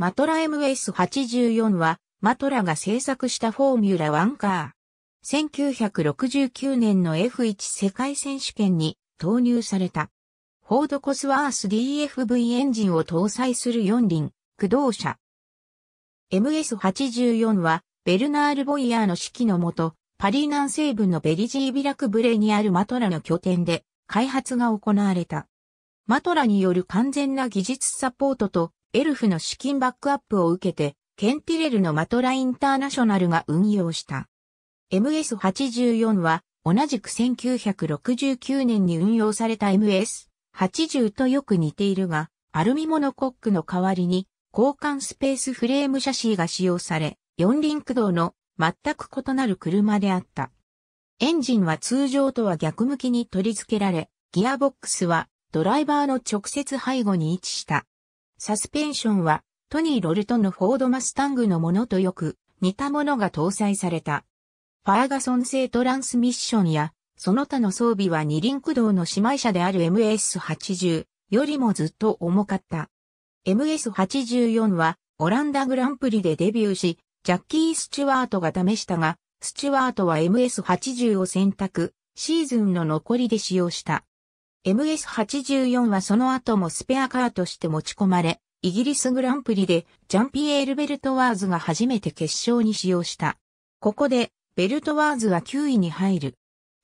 マトラ MS84 は、マトラが製作したフォーミュラ1カー。1969年の F1 世界選手権に投入された。フォードコスワース DFV エンジンを搭載する4輪、駆動車。MS84 は、ベルナール・ボイヤーの指揮のもと、パリ南西部のベリジービラクブレにあるマトラの拠点で、開発が行われた。マトラによる完全な技術サポートとエルフの資金バックアップを受けて、ケンティレルのマトラインターナショナルが運用した。MS84 は、同じく1969年に運用された MS80 とよく似ているが、アルミモノコックの代わりに、交換スペースフレームシャシーが使用され、四輪駆動の全く異なる車であった。エンジンは通常とは逆向きに取り付けられ、ギアボックスはドライバーの直接背後に位置したサスペンションは、トニー・ロルトのフォード・マスタングのものとよく似たものが搭載された。ファーガソン製トランスミッションや、その他の装備は二輪駆動の姉妹車である MS80 よりもずっと重かった。MS84 はオランダグランプリでデビューし、ジャッキー・スチュワートが試したが、スチュワートは MS80 を選択、シーズンの残りで使用した。MS84 はその後もスペアカーとして持ち込まれ、イギリスグランプリでジャンピエール・ベルトワーズが初めて決勝に使用した。ここで、ベルトワーズは9位に入る。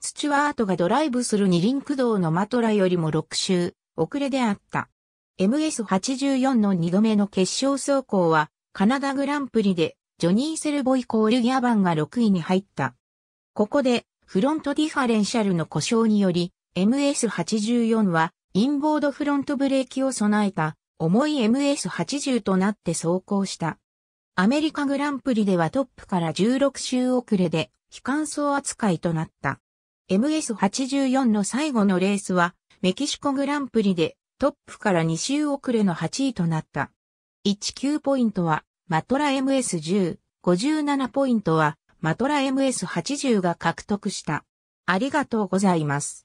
スチュワートがドライブする二輪駆動のマトラよりも6周、遅れであった。MS84 の2度目の決勝走行は、カナダグランプリで、ジョニー・セルボイコール・ギャバンが6位に入った。ここで、フロントディファレンシャルの故障により、MS84 はインボードフロントブレーキを備えた重い MS80 となって走行した。アメリカグランプリではトップから16周遅れで非乾燥扱いとなった。MS84 の最後のレースはメキシコグランプリでトップから2周遅れの8位となった。19ポイントはマトラ MS10、57ポイントはマトラ MS80 が獲得した。ありがとうございます。